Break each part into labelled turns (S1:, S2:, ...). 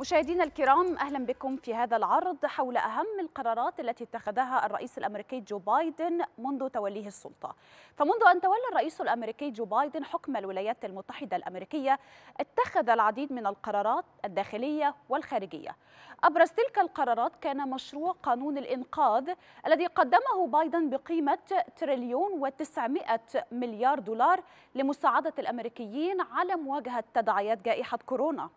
S1: مشاهدينا الكرام اهلا بكم في هذا العرض حول اهم القرارات التي اتخذها الرئيس الامريكي جو بايدن منذ توليه السلطه. فمنذ ان تولى الرئيس الامريكي جو بايدن حكم الولايات المتحده الامريكيه اتخذ العديد من القرارات الداخليه والخارجيه. ابرز تلك القرارات كان مشروع قانون الانقاذ الذي قدمه بايدن بقيمه تريليون و900 مليار دولار لمساعده الامريكيين على مواجهه تداعيات جائحه كورونا.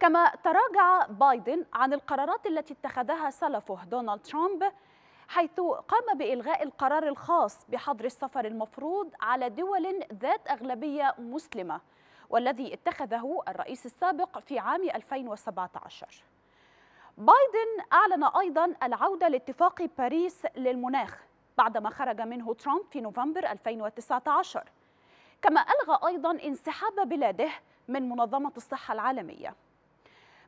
S1: كما تراجع بايدن عن القرارات التي اتخذها سلفه دونالد ترامب حيث قام بإلغاء القرار الخاص بحظر السفر المفروض على دول ذات أغلبية مسلمة والذي اتخذه الرئيس السابق في عام 2017 بايدن أعلن أيضا العودة لاتفاق باريس للمناخ بعدما خرج منه ترامب في نوفمبر 2019 كما ألغى أيضا انسحاب بلاده من منظمة الصحة العالمية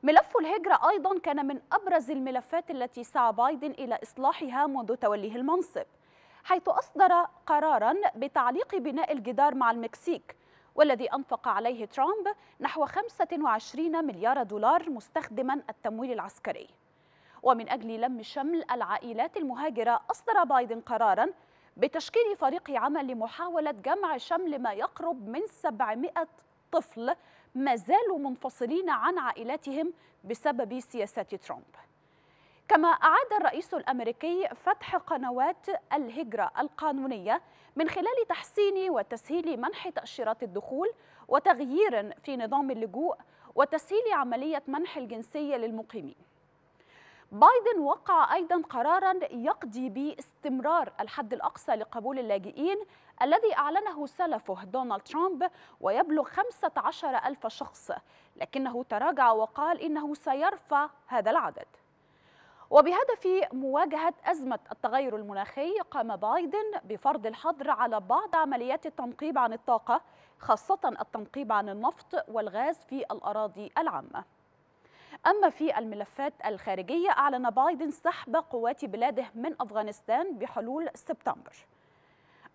S1: ملف الهجرة أيضا كان من أبرز الملفات التي سعى بايدن إلى إصلاحها منذ توليه المنصب حيث أصدر قرارا بتعليق بناء الجدار مع المكسيك والذي أنفق عليه ترامب نحو 25 مليار دولار مستخدما التمويل العسكري ومن أجل لم شمل العائلات المهاجرة أصدر بايدن قرارا بتشكيل فريق عمل لمحاولة جمع شمل ما يقرب من 700 طفل ما زالوا منفصلين عن عائلاتهم بسبب سياسات ترامب كما أعاد الرئيس الأمريكي فتح قنوات الهجرة القانونية من خلال تحسين وتسهيل منح تأشيرات الدخول وتغيير في نظام اللجوء وتسهيل عملية منح الجنسية للمقيمين بايدن وقع أيضا قرارا يقضي باستمرار الحد الأقصى لقبول اللاجئين الذي أعلنه سلفه دونالد ترامب ويبلغ 15 ألف شخص لكنه تراجع وقال إنه سيرفع هذا العدد وبهدف مواجهة أزمة التغير المناخي قام بايدن بفرض الحظر على بعض عمليات التنقيب عن الطاقة خاصة التنقيب عن النفط والغاز في الأراضي العامة أما في الملفات الخارجية أعلن بايدن سحب قوات بلاده من أفغانستان بحلول سبتمبر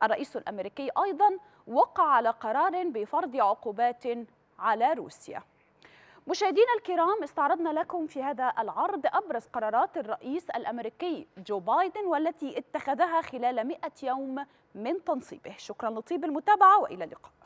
S1: الرئيس الأمريكي أيضا وقع على قرار بفرض عقوبات على روسيا مشاهدينا الكرام استعرضنا لكم في هذا العرض أبرز قرارات الرئيس الأمريكي جو بايدن والتي اتخذها خلال 100 يوم من تنصيبه شكرا لطيب المتابعة وإلى اللقاء